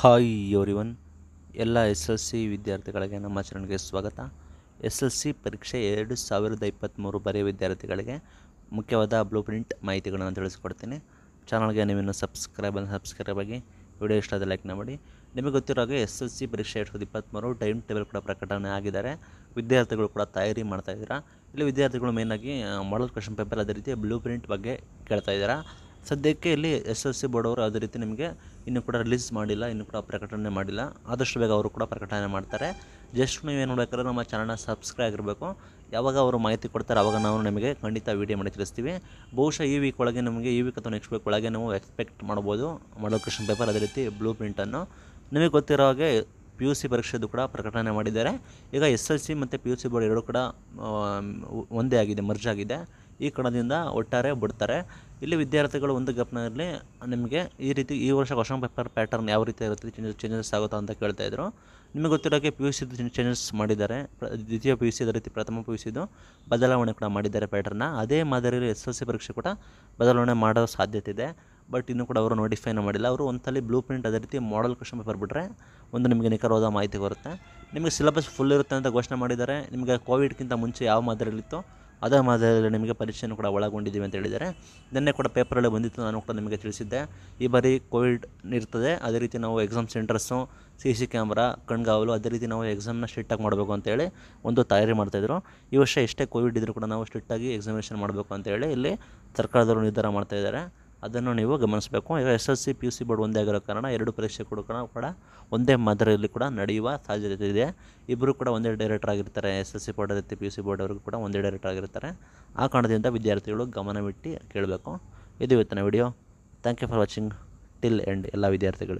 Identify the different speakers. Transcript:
Speaker 1: hi ಒನ್ ಎಲ್ಲ S L C ವಿದ್ಯಾರ್ಥಿಗಳಿಗೆ ನಮ್ಮ ಚರಣೆಗೆ ಸ್ವಾಗತ ಎಸ್ ಎಲ್ ಸಿ ಪರೀಕ್ಷೆ ಎರಡು ಸಾವಿರದ ಇಪ್ಪತ್ತ್ಮೂರು ಬರೆಯ ವಿದ್ಯಾರ್ಥಿಗಳಿಗೆ ಮುಖ್ಯವಾದ ಬ್ಲೂ ಪ್ರಿಂಟ್ ಮಾಹಿತಿಗಳನ್ನು ತಿಳಿಸ್ಕೊಡ್ತೀನಿ ಚಾನಲ್ಗೆ ನೀವಿನ್ನು ಸಬ್ಸ್ಕ್ರೈಬ್ ಸಬ್ಸ್ಕ್ರೈಬ್ ಆಗಿ ವಿಡಿಯೋ ಇಷ್ಟ ಆದರೆ ಲೈಕ್ನ ಮಾಡಿ ನಿಮಗೆ ಗೊತ್ತಿರೋ ಹಾಗೆ ಎಸ್ ಎಲ್ ಸಿ ಪರೀಕ್ಷೆ ಎರಡು ಸಾವಿರದ ಇಪ್ಪತ್ತ್ಮೂರು ಟೈಮ್ ಟೇಬಲ್ ಕೂಡ ಪ್ರಕಟಣೆ ಆಗಿದ್ದಾರೆ ವಿದ್ಯಾರ್ಥಿಗಳು ಕೂಡ ತಯಾರಿ ಮಾಡ್ತಾ ಇದ್ದೀರಾ ಇಲ್ಲಿ ವಿದ್ಯಾರ್ಥಿಗಳು ಮೇನಾಗಿ ಮಾಡಲ್ ಕ್ವೆಶನ್ ಪೇಪರ್ ಅದೇ ರೀತಿ ಬ್ಲೂ ಪ್ರಿಂಟ್ ಬಗ್ಗೆ ಕೇಳ್ತಾ ಇದ್ದೀರಾ ಸದ್ಯಕ್ಕೆ ಇಲ್ಲಿ ಎಸ್ ಎಸ್ ಸಿ ಬೋರ್ಡ್ ಅವರು ಯಾವುದೇ ರೀತಿ ನಿಮಗೆ ಇನ್ನೂ ಕೂಡ ರಿಲೀಸ್ ಮಾಡಿಲ್ಲ ಇನ್ನೂ ಕೂಡ ಪ್ರಕಟಣೆ ಮಾಡಿಲ್ಲ ಆದಷ್ಟು ಬೇಗ ಅವರು ಕೂಡ ಪ್ರಕಟಣೆ ಮಾಡ್ತಾರೆ ಜಸ್ಟ್ ಏನು ನೋಡಬೇಕಾದ್ರೆ ನಮ್ಮ ಚಾನಲ್ನ ಸಬ್ಸ್ಕ್ರೈಬ್ ಆಗಿರಬೇಕು ಯಾವಾಗ ಅವರು ಮಾಹಿತಿ ಕೊಡ್ತಾರೆ ಅವಾಗ ನಾವು ನಿಮಗೆ ಖಂಡಿತ ವೀಡಿಯೋ ಮಾಡಿ ತಿಳಿಸ್ತೀವಿ ಬಹುಶಃ ಈ ವೀಕ್ ಒಳಗೆ ನಮಗೆ ಈ ವೀಕ್ ಅಥವಾ ನೆಕ್ಸ್ಟ್ ವೀಕ್ ಒಳಗೆ ನಾವು ಎಕ್ಸ್ಪೆಕ್ಟ್ ಮಾಡ್ಬೋದು ಮಾಡೋ ಪೇಪರ್ ಅದೇ ರೀತಿ ಬ್ಲೂ ಪ್ರಿಂಟನ್ನು ನಿಮಗೆ ಗೊತ್ತಿರೋ ಹಾಗೆ ಪಿ ಯು ಸಿ ಪರೀಕ್ಷೆದು ಕೂಡ ಪ್ರಕಟಣೆ ಮಾಡಿದ್ದಾರೆ ಈಗ ಎಸ್ ಎಲ್ ಸಿ ಮತ್ತು ಪಿ ಯು ಸಿ ಬೋರ್ಡ್ ಎರಡೂ ಕೂಡ ಒಂದೇ ಆಗಿದೆ ಮರ್ಜ್ ಆಗಿದೆ ಈ ಕಣದಿಂದ ಒಟ್ಟಾರೆ ಬಿಡ್ತಾರೆ ಇಲ್ಲಿ ವಿದ್ಯಾರ್ಥಿಗಳು ಒಂದು ಗಪ್ನಲ್ಲಿ ನಿಮಗೆ ಈ ರೀತಿ ಈ ವರ್ಷ ಕ್ವಶನ್ ಪೇಪರ್ ಪ್ಯಾಟರ್ನ್ ಯಾವ ರೀತಿ ಇರುತ್ತೆ ಚೇಂಜಸ್ ಚೇಂಜಸ್ ಆಗುತ್ತಾ ಅಂತ ಕೇಳ್ತಾಯಿದ್ರು ನಿಮಗೆ ಗೊತ್ತಿರೋಕ್ಕೆ ಪಿ ಯು ಸಿದು ಚೇಂಜಸ್ ಮಾಡಿದ್ದಾರೆ ದ್ವಿತೀಯ ಪಿ ಯು ಸಿ ಅದೇ ರೀತಿ ಪ್ರಥಮ ಪಿ ಯು ಸಿದು ಬದಲಾವಣೆ ಕೂಡ ಮಾಡಿದ್ದಾರೆ ಪ್ಯಾಟರ್ನ ಅದೇ ಮಾದರಿಯಲ್ಲಿ ಎಸ್ ಎಲ್ ಸಿ ಪರೀಕ್ಷೆ ಕೂಡ ಬದಲಾವಣೆ ಮಾಡೋ ಸಾಧ್ಯತೆ ಇದೆ ಬಟ್ ಇನ್ನೂ ಕೂಡ ಅವರು ನೋಟಿಫೈನ ಮಾಡಿಲ್ಲ ಅವರು ಒಂದ್ಸಲಿ ಬ್ಲೂ ಪ್ರಿಂಟ್ ಅದೇ ರೀತಿ ಮಾಡಲ್ ಕ್ವಶನ್ ಪೇಪರ್ ಬಿಟ್ಟರೆ ಒಂದು ನಿಮಗೆ ನಿಖರವಾದ ಮಾಹಿತಿ ಬರುತ್ತೆ ನಿಮಗೆ ಸಿಲೆಬಸ್ ಫುಲ್ ಇರುತ್ತೆ ಅಂತ ಘೋಷಣೆ ಮಾಡಿದ್ದಾರೆ ನಿಮಗೆ ಕೋವಿಡ್ಗಿಂತ ಮುಂಚೆ ಯಾವ ಮಾದರಿಯಲ್ಲಿತ್ತು ಅದರ ಮಾದರಿಯಲ್ಲಿ ನಿಮಗೆ ಪರೀಕ್ಷೆಯನ್ನು ಕೂಡ ಒಳಗೊಂಡಿದ್ದೀವಿ ಅಂತ ಹೇಳಿದ್ದಾರೆ ನಿನ್ನೆ ಕೂಡ ಪೇಪರಲ್ಲಿ ಬಂದಿತ್ತು ನಾನು ಕೂಡ ನಿಮಗೆ ತಿಳಿಸಿದ್ದೆ ಈ ಬಾರಿ ಕೋವಿಡ್ ಇರ್ತದೆ ಅದೇ ರೀತಿ ನಾವು exam centres C C camera ಕಣ್ಗಾವಲು ಅದೇ ರೀತಿ ನಾವು ಎಕ್ಸಾಮ್ನ ಸ್ಟ್ರಿಕ್ಟಾಗಿ ಮಾಡಬೇಕು ಅಂತೇಳಿ ಒಂದು ತಯಾರಿ ಮಾಡ್ತಾಯಿದ್ರು ಈ ವರ್ಷ ಎಷ್ಟೇ ಕೋವಿಡ್ ಇದ್ದರೂ ಕೂಡ ನಾವು ಸ್ಟ್ರಿಕ್ಟಾಗಿ ಎಕ್ಸಾಮಿನೇಷನ್ ಮಾಡಬೇಕು ಅಂತೇಳಿ ಇಲ್ಲಿ ಸರ್ಕಾರದವರು ನಿರ್ಧಾರ ಮಾಡ್ತಾಯಿದ್ದಾರೆ ಅದನ್ನು ನೀವು ಗಮನಿಸಬೇಕು S S C P U C board ಒಂದೇ ಆಗಿರೋ ಕಾರಣ ಎರಡು ಪರೀಕ್ಷೆ ಕೂಡ ಕೂಡ ಒಂದೇ ಮಾದರಿಯಲ್ಲಿ ಕೂಡ ನಡೆಯುವ ಸಾಧ್ಯತೆ ಇದೆ ಇಬ್ಬರು ಕೂಡ ಒಂದೇ ಡೈರೆಕ್ಟರ್ ಆಗಿರ್ತಾರೆ ಎಸ್ ಎಸ್ ಸಿ ಬೋರ್ಡ್ ರೀತಿ ಪಿ ಯು ಸಿ ಬೋರ್ಡ್ ಅವ್ರಿಗೂ ಕೂಡ ಒಂದೇ ಡೈರೆಕ್ಟರ್ ಆಗಿರ್ತಾರೆ ಆ ಕಾರಣದಿಂದ ವಿದ್ಯಾರ್ಥಿಗಳು ಗಮನವಿಟ್ಟು ಕೇಳಬೇಕು ಇದು ಇವತ್ತಿನ video thank you for watching till end ಎಲ್ಲ ವಿದ್ಯಾರ್ಥಿಗಳು